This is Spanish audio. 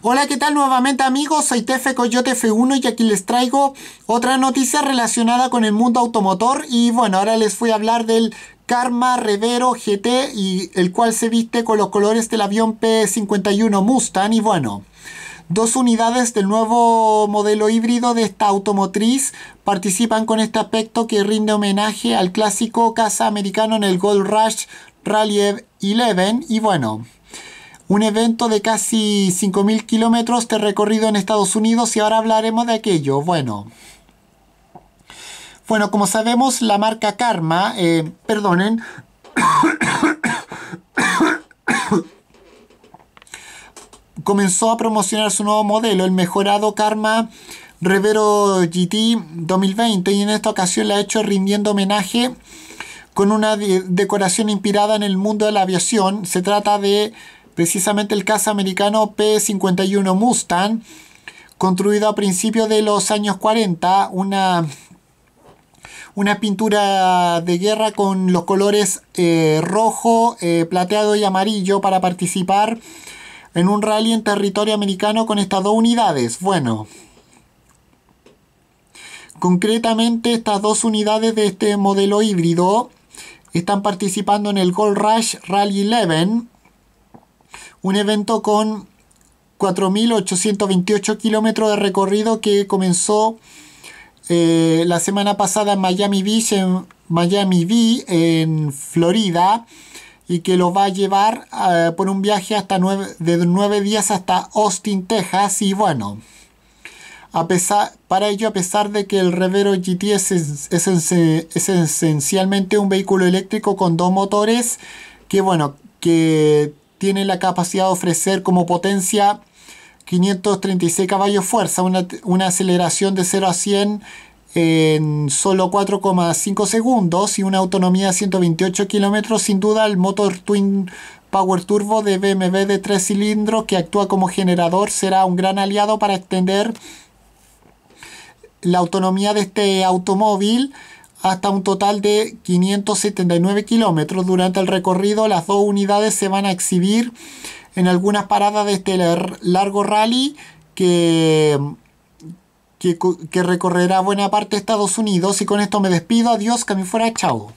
Hola, ¿qué tal nuevamente amigos? Soy Tefe Coyote F1 y aquí les traigo otra noticia relacionada con el mundo automotor y bueno, ahora les voy a hablar del Karma Revero GT y el cual se viste con los colores del avión P51 Mustang y bueno, dos unidades del nuevo modelo híbrido de esta automotriz participan con este aspecto que rinde homenaje al clásico casa americano en el Gold Rush Rally 11 y bueno, un evento de casi 5.000 kilómetros de recorrido en Estados Unidos y ahora hablaremos de aquello. Bueno, bueno como sabemos la marca Karma, eh, perdonen, comenzó a promocionar su nuevo modelo, el mejorado Karma Revero GT 2020 y en esta ocasión la ha hecho rindiendo homenaje con una decoración inspirada en el mundo de la aviación. Se trata de precisamente el caza americano P-51 Mustang, construido a principios de los años 40, una, una pintura de guerra con los colores eh, rojo, eh, plateado y amarillo para participar en un rally en territorio americano con estas dos unidades. Bueno, concretamente estas dos unidades de este modelo híbrido están participando en el Gold Rush Rally 11 un evento con 4.828 kilómetros de recorrido que comenzó eh, la semana pasada en Miami Beach, en Miami Beach, en Florida, y que lo va a llevar eh, por un viaje hasta de nueve días hasta Austin, Texas. Y bueno, a pesar, para ello, a pesar de que el Revero GT es esencialmente un vehículo eléctrico con dos motores, que bueno, que tiene la capacidad de ofrecer como potencia 536 caballos fuerza, una, aceleración de 0 a 100 en solo 4,5 segundos y una autonomía de 128 kilómetros. Sin duda, el motor Twin Power Turbo de BMW de 3 cilindros que actúa como generador será un gran aliado para extender la autonomía de este automóvil hasta un total de 579 kilómetros. Durante el recorrido las dos unidades se van a exhibir en algunas paradas de este largo rally que, que, recorrerá buena parte de Estados Unidos. Y con esto me despido. Adiós, que a fuera. Chao.